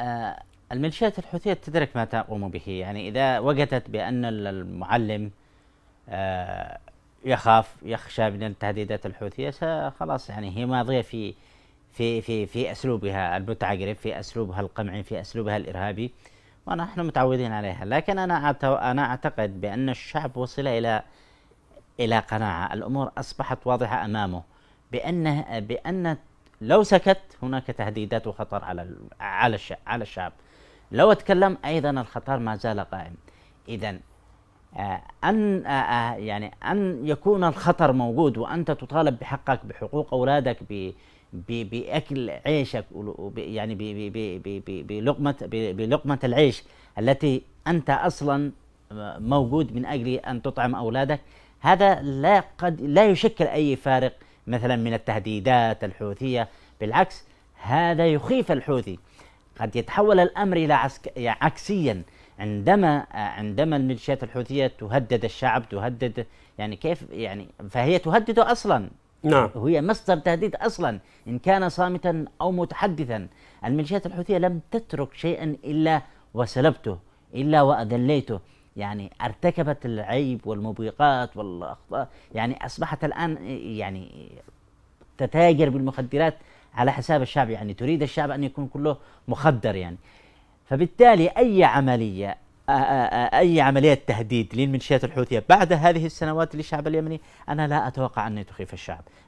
آه، الميليشيات الحوثية تدرك ما تقوم به يعني إذا وجدت بأن المعلم آه، يخاف يخشى من التهديدات الحوثية خلاص يعني هي ماضية في في في في أسلوبها المتعجرف في أسلوبها القمعي في أسلوبها الإرهابي ونحن متعودين عليها لكن أنا أنا أعتقد بأن الشعب وصل إلى إلى قناعة الأمور أصبحت واضحة أمامه بأن بأن لو سكت هناك تهديدات وخطر على على على الشعب لو اتكلم ايضا الخطر ما زال قائم اذا آه، ان آه، آه، يعني ان يكون الخطر موجود وانت تطالب بحقك بحقوق اولادك ب باكل عيشك يعني بلقمه بلقمه العيش التي انت اصلا موجود من اجل ان تطعم اولادك هذا لا قد لا يشكل اي فارق مثلا من التهديدات الحوثية بالعكس هذا يخيف الحوثي قد يتحول الأمر إلى عسك... يعني عكسيا عندما عندما الميليشيات الحوثية تهدد الشعب تهدد يعني كيف يعني فهي تهدده أصلا نعم وهي مصدر تهديد أصلا إن كان صامتا أو متحدثا الميليشيات الحوثية لم تترك شيئا إلا وسلبته إلا وأذليته يعني ارتكبت العيب والمبيقات والاخطاء يعني اصبحت الان يعني تتاجر بالمخدرات على حساب الشعب يعني تريد الشعب أن يكون كله مخدر يعني فبالتالي أي عملية أي عملية تهديد للميليشيات الحوثية بعد هذه السنوات للشعب اليمني أنا لا أتوقع أن تخيف الشعب